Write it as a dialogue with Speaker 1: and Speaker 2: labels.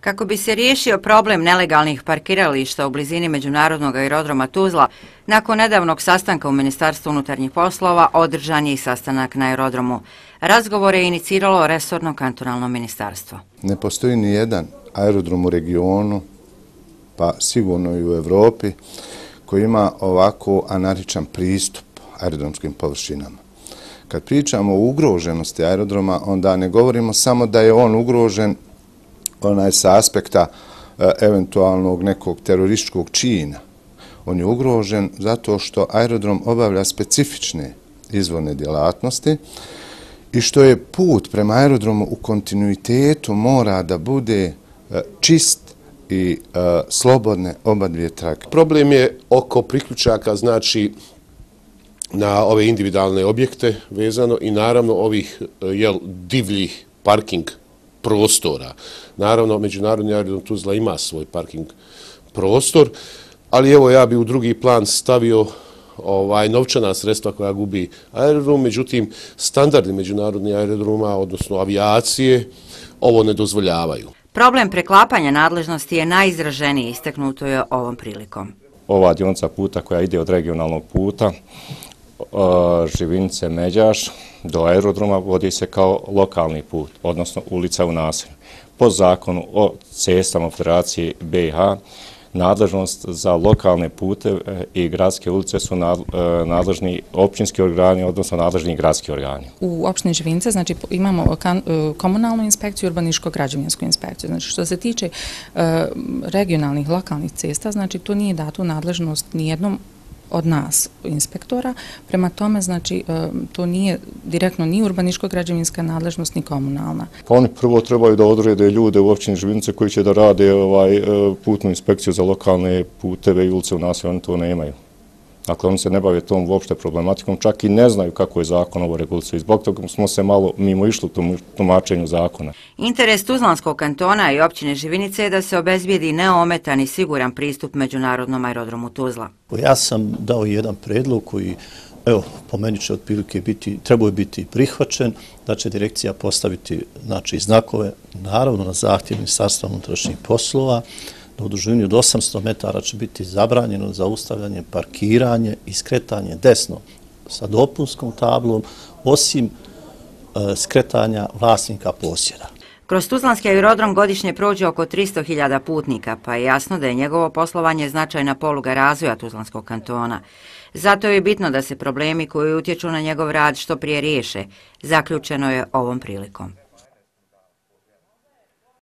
Speaker 1: Kako bi se riješio problem nelegalnih parkirališta u blizini Međunarodnog aerodroma Tuzla, nakon nedavnog sastanka u Ministarstvu unutarnjih poslova održan je i sastanak na aerodromu. Razgovor je iniciralo Resorno kantonalno ministarstvo.
Speaker 2: Ne postoji ni jedan aerodrom u regionu, pa sigurno i u Evropi, koji ima ovako anaričan pristup aerodromskim površinama. Kad pričamo o ugroženosti aerodroma, onda ne govorimo samo da je on ugrožen onaj sa aspekta e, eventualnog nekog terorističkog čina. On je ugrožen zato što aerodrom obavlja specifične izvorne djelatnosti i što je put prema aerodromu u kontinuitetu mora da bude e, čist i e, slobodne oba dvije trake.
Speaker 3: Problem je oko priključaka, znači na ove individualne objekte vezano i naravno ovih jel, divljih parking prostora. Naravno, Međunarodni aerodrom Tuzla ima svoj parking prostor, ali evo ja bi u drugi plan stavio ovaj novčana sredstva koja gubi aerodrom, međutim standardi Međunarodni aerodroma, odnosno avijacije, ovo ne
Speaker 4: dozvoljavaju.
Speaker 1: Problem preklapanja nadležnosti je najizraženiji istaknuto je ovom prilikom.
Speaker 4: Ova dionca puta koja ide od regionalnog puta, E, Živince Međaš do aerodroma vodi se kao lokalni put, odnosno ulica u naselju. Po zakonu o cestama Federacije BiH, nadležnost za lokalne pute e, i gradske ulice su e, nadležni općinski organi, odnosno nadležni gradski organi.
Speaker 5: U opštini Živince znači, imamo komunalnu inspekciju i urbaniško-građevinsku inspekciju. Znači, što se tiče regionalnih lokalnih cesta, znači, to nije datu nadležnost nijednom od nas inspektora. Prema tome, znači, e, to nije direktno ni urbaniško-građevinska nadležnost, ni komunalna.
Speaker 4: Pa oni prvo trebaju da odrede ljude u općini Živinice koji će da rade ovaj e, putnu inspekciju za lokalne puteve i ulice u nas, oni to nemaju. Dakle, oni se ne bave tom uopšte problematikom, čak i ne znaju kako je zakon ovo regulacija. I zbog toga smo se malo mimo išli u tumačenju zakona.
Speaker 1: Interes Tuzlanskog kantona i općine Živinice je da se obezbijedi neometan i siguran pristup međunarodnom aerodromu Tuzla.
Speaker 6: Pa ja sam dao jedan predlog koji Evo, po meni će otprilike biti, trebuje biti prihvaćen, da će direkcija postaviti znači, znakove, naravno na zahtjev ministarstva unutrašnjih poslova, na udruženju od 800 metara će biti zabranjeno zaustavljanje, parkiranje i skretanje desno sa dopunskom tablom osim e, skretanja vlasnika posjeda.
Speaker 1: Kroz Tuzlanski aerodrom godišnje prođe oko 300.000 putnika, pa je jasno da je njegovo poslovanje značajna poluga razvoja Tuzlanskog kantona. Zato je bitno da se problemi koji utječu na njegov rad što prije riješe, zaključeno je ovom prilikom.